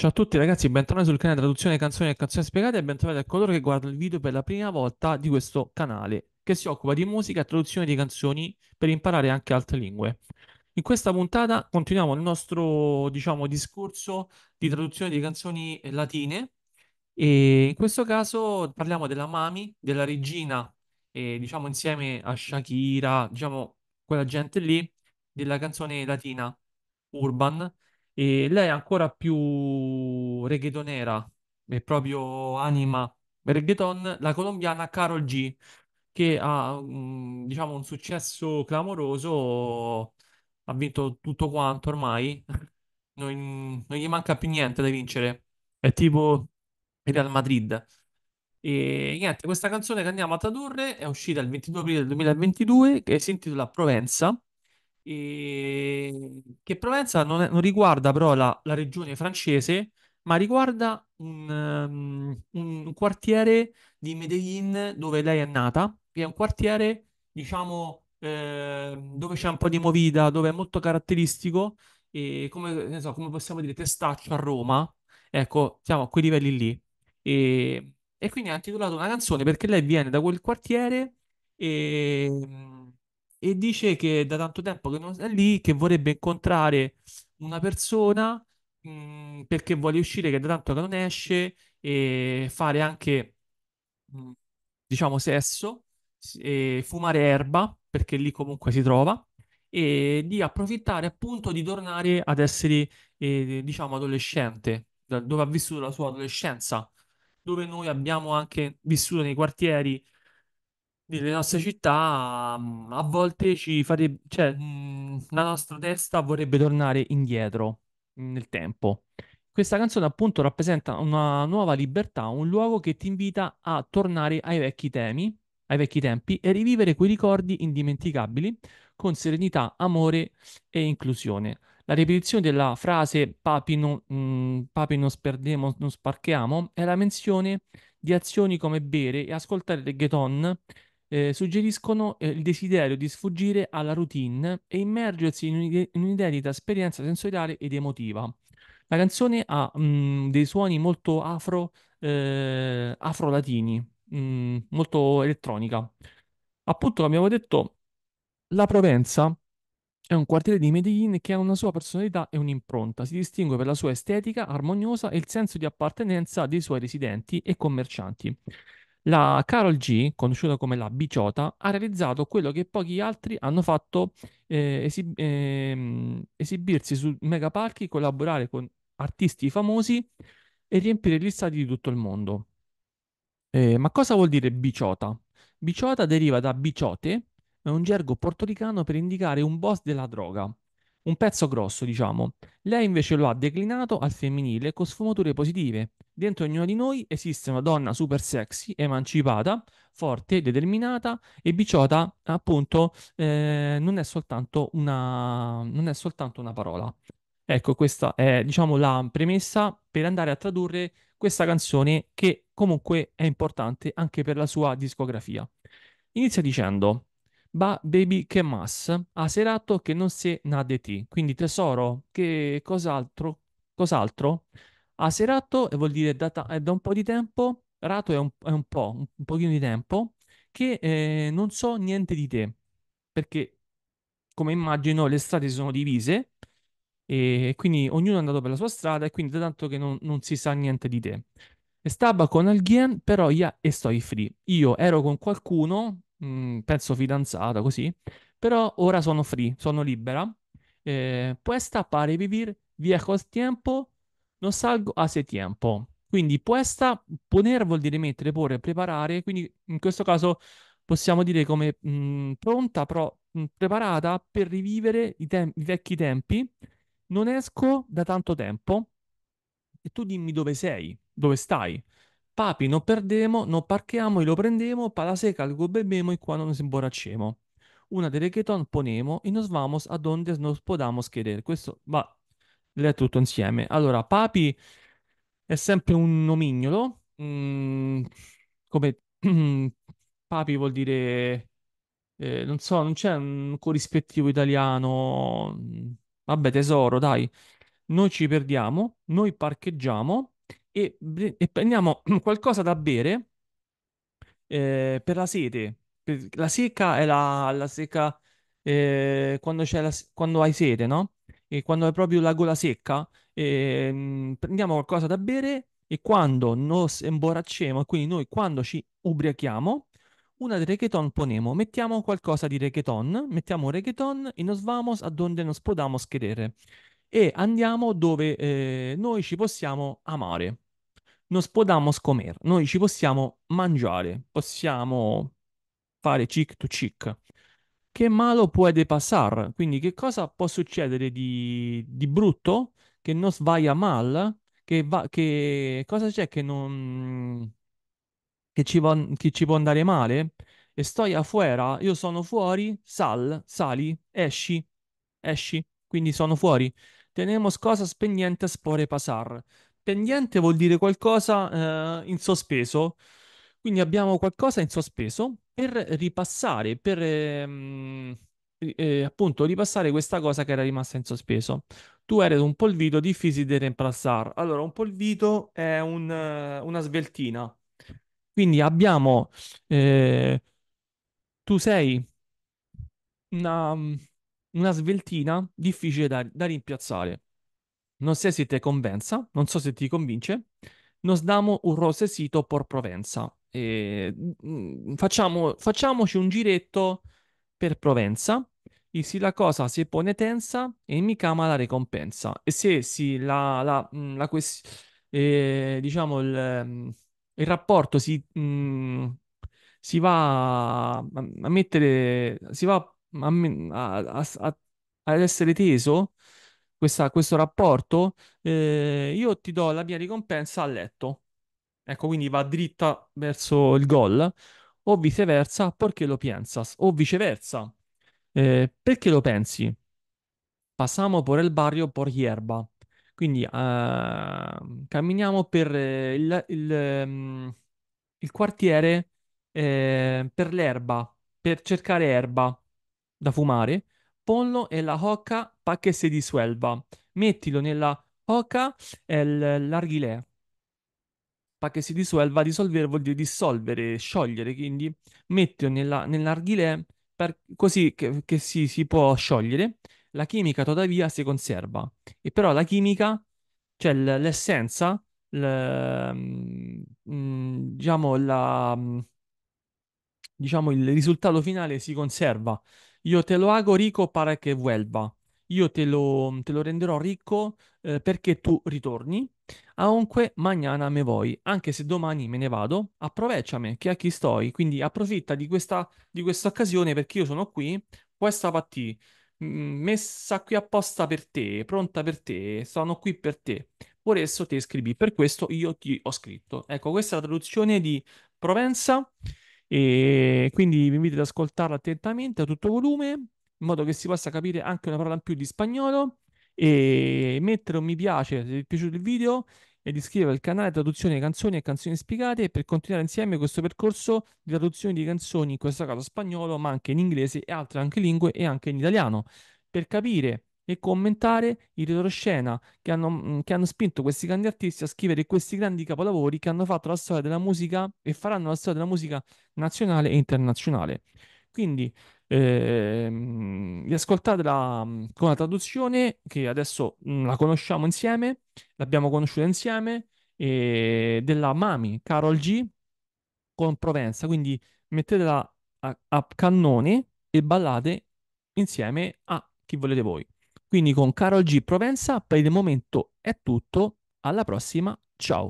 Ciao a tutti ragazzi, bentornati sul canale Traduzione Canzoni e Canzoni Spiegate e bentornati a coloro che guardano il video per la prima volta di questo canale che si occupa di musica e traduzione di canzoni per imparare anche altre lingue. In questa puntata continuiamo il nostro, diciamo, discorso di traduzione di canzoni latine e in questo caso parliamo della Mami, della regina, e, diciamo insieme a Shakira, diciamo quella gente lì, della canzone latina Urban e lei è ancora più reggaetonera, è proprio anima reggaeton, la colombiana Carol G, che ha mm, diciamo un successo clamoroso, ha vinto tutto quanto ormai, non, non gli manca più niente da vincere, è tipo Real Madrid. E niente, questa canzone che andiamo a tradurre è uscita il 22 aprile del 2022 che si intitola Provenza e... che Provenza non, è, non riguarda però la, la, regione francese, ma riguarda un, um, un quartiere di Medellin dove lei è nata, che è un quartiere, diciamo, eh, dove c'è un po' di movida, dove è molto caratteristico e come, so, come possiamo dire testaccio a Roma, ecco, siamo a quei livelli lì. E, e quindi ha intitolato una canzone perché lei viene da quel quartiere e e dice che da tanto tempo che non è lì, che vorrebbe incontrare una persona mh, mhmm, perché vuole uscire, che da tanto che non esce e fare anche, mh, mhmm, diciamo, sesso e fumare erba, perché lì comunque si trova, e di approfittare appunto di tornare ad essere, eh, diciamo, adolescente, dove ha vissuto la sua adolescenza, dove noi abbiamo anche vissuto nei quartieri le nostre città a volte ci farebbe, cioè, la nostra testa vorrebbe tornare indietro nel tempo. Questa canzone appunto rappresenta una nuova libertà, un luogo che ti invita a tornare ai vecchi temi, ai vecchi tempi e rivivere quei ricordi indimenticabili con serenità, amore e inclusione. La ripetizione della frase papi non, papi non sperdemo, non sparchiamo è la menzione di azioni come bere e ascoltare reggaeton eh, suggeriscono eh, il desiderio di sfuggire alla routine e immergersi in, un'ide- in un'identità esperienza sensoriale ed emotiva. La canzone ha mh, mm, dei suoni molto afro, eh, afro-latini, mh, mm, molto elettronica. Appunto, abbiamo detto, la Provenza è un quartiere di Medellin che ha una sua personalità e un'impronta. Si distingue per la sua estetica armoniosa e il senso di appartenenza dei suoi residenti e commercianti. La Carol G, conosciuta come la Biciota, ha realizzato quello che pochi altri hanno fatto eh, esib- ehm, esibirsi su megaparchi, collaborare con artisti famosi e riempire gli stati di tutto il mondo. Eh, ma cosa vuol dire biciota? Biciota deriva da biciote, è un gergo portoricano per indicare un boss della droga un pezzo grosso, diciamo. Lei invece lo ha declinato al femminile con sfumature positive. Dentro ognuna di noi esiste una donna super sexy, emancipata, forte, determinata e biciota, appunto, eh, non, è soltanto una, non è soltanto una parola. Ecco, questa è, diciamo, la premessa per andare a tradurre questa canzone che comunque è importante anche per la sua discografia. Inizia dicendo... Ba baby che mas, ha serato che non si nade ti. Quindi tesoro, che cos'altro? Cos'altro? Ha serato vuol dire da, eh, da, un po' di tempo, rato è un, è un po', un, un pochino di tempo, che eh, non so niente di te. Perché, come immagino, le strade sono divise e quindi ognuno è andato per la sua strada e quindi da tanto che non, non si sa niente di te. Stava con alguien, però io estoy free. Io ero con qualcuno mh, mm, penso fidanzata, così. però ora sono free, sono libera. Eh, puesta para vivir viejos tiempos, no salgo hace tiempo. Quindi puesta, poner vuol dire mettere, porre, preparare, quindi in questo caso possiamo dire come mh, mm, pronta, però mm, preparata per rivivere i, tem- i vecchi tempi. Non esco da tanto tempo e tu dimmi dove sei, dove stai. Papi non perdemo, non parchiamo e lo prendemo, pala seca lo bebemo e quando si imborrachemo. Una delle reggaeton ponemo e nos vamos a donde nos podamos querer. Questo va, le tutto insieme. Allora, Papi è sempre un nomignolo, mm, come Papi vuol dire... Eh, non so, non c'è un corrispettivo italiano. Mm, vabbè, tesoro, dai. Noi ci perdiamo, noi parcheggiamo, e, e prendiamo qualcosa da bere eh, per la sete. la secca è la, la secca eh, quando, la, quando, hai sete, no? E quando hai proprio la gola secca, eh, prendiamo qualcosa da bere e quando nos emborracciamo, quindi noi quando ci ubriachiamo, una di reggaeton poniamo, mettiamo qualcosa di reggaeton, mettiamo un reggaeton e nos vamos a donde nos podamos quedere e andiamo dove eh, noi ci possiamo amare. Non podamos comer, noi ci possiamo mangiare, possiamo fare cheek to cheek. Che malo puede passar? Quindi che cosa può succedere di, di brutto? Che non svaya mal? Che, va, che cosa c'è che non... Che ci, va, che ci può andare male? E sto afuera, io sono fuori, sal, sali, esci, esci, quindi sono fuori tenemos cosas pendientes por pasar. Pendiente vuol dire qualcosa eh, in sospeso, quindi abbiamo qualcosa in sospeso per ripassare, per eh, eh, appunto ripassare questa cosa che era rimasta in sospeso. Tu eri un polvito difficile da remplazzare. Allora, un polvito è un, una sveltina. Quindi abbiamo, eh, tu sei una, una sveltina difficile da, da rimpiazzare. Non so se ti convenza, non so se ti convince. Nos damo un sito por Provenza. E, mm, facciamo, facciamoci un giretto per Provenza. E se la cosa si pone tensa, e mi cama la ricompensa. E se si la, la, mm, la questione. Eh, diciamo il, il, rapporto si, mh, mm, si va a mettere si va a, a, a, ad essere teso, questa, questo rapporto, eh, io ti do la mia ricompensa a letto. Ecco, quindi va dritta verso il gol, o viceversa, perché lo piensas, o viceversa, eh, perché lo pensi? Passiamo por el barrio por hierba. Quindi eh, camminiamo per eh, il, il, ehm, il quartiere eh, per l'erba, per cercare erba da fumare, ponlo en la hoca para si se disuelva. Mettilo nella hoca e l'arghilè para che si disuelva. Risolvere vuol dire dissolvere, sciogliere, quindi mettilo nella, nell'arghilè per, così che, che si, si può sciogliere. La chimica tuttavia si conserva e però la chimica, cioè l'essenza, la, mm, diciamo, la, mm, diciamo, il risultato finale si conserva io te lo hago ricco para che vuelva. Io te lo, te lo renderò ricco eh, perché tu ritorni. Aunque mañana me voy, anche se domani me ne vado, aprovechame che a chi sto. Quindi approfitta di questa, di questa occasione perché io sono qui, questa va mm, messa qui apposta per te, pronta per te, sono qui per te. Por eso te scrivi, per questo io ti ho scritto. Ecco, questa è la traduzione di Provenza. E quindi vi invito ad ascoltarla attentamente a tutto volume, in modo che si possa capire anche una parola in più di spagnolo. E mettere un mi piace se vi è piaciuto il video e di iscrivervi al canale Traduzione Canzoni e Canzoni Spiegate per continuare insieme questo percorso di traduzione di canzoni, in questo caso spagnolo, ma anche in inglese e altre anche lingue e anche in italiano, per capire e commentare i retroscena che hanno, mm, che hanno spinto questi grandi artisti a scrivere questi grandi capolavori che hanno fatto la storia della musica e faranno la storia della musica nazionale e internazionale. Quindi ehm, riascoltatela mm, con la traduzione che adesso mh, mm, la conosciamo insieme, l'abbiamo conosciuta insieme, e della Mami Carol G con Provenza. Quindi mettetela a, a cannone e ballate insieme a chi volete voi. Quindi con Carol G Provenza per il momento è tutto, alla prossima, ciao!